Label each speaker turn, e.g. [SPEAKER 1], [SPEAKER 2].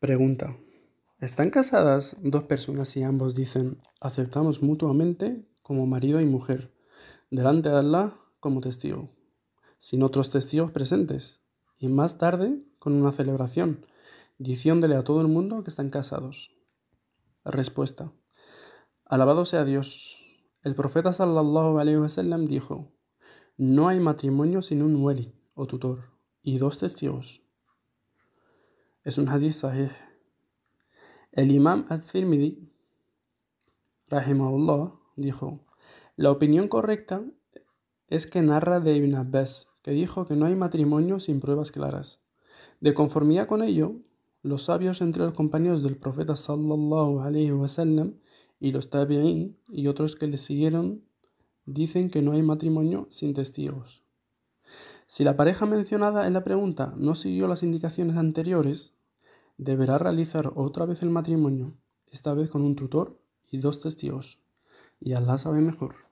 [SPEAKER 1] Pregunta. ¿Están casadas dos personas y ambos dicen, aceptamos mutuamente como marido y mujer, delante de Allah como testigo, sin otros testigos presentes, y más tarde con una celebración, diciéndole a todo el mundo que están casados? Respuesta. Alabado sea Dios. El profeta sallallahu alaihi wasallam dijo: No hay matrimonio sin un wali o tutor y dos testigos. Es un hadith sahih. El imam al zirmidi rahimahullah, dijo, la opinión correcta es que narra de Ibn Abbas, que dijo que no hay matrimonio sin pruebas claras. De conformidad con ello, los sabios entre los compañeros del profeta sallallahu wa sallam y los tabi'in y otros que le siguieron dicen que no hay matrimonio sin testigos. Si la pareja mencionada en la pregunta no siguió las indicaciones anteriores, deberá realizar otra vez el matrimonio, esta vez con un tutor y dos testigos. Y Allah sabe mejor.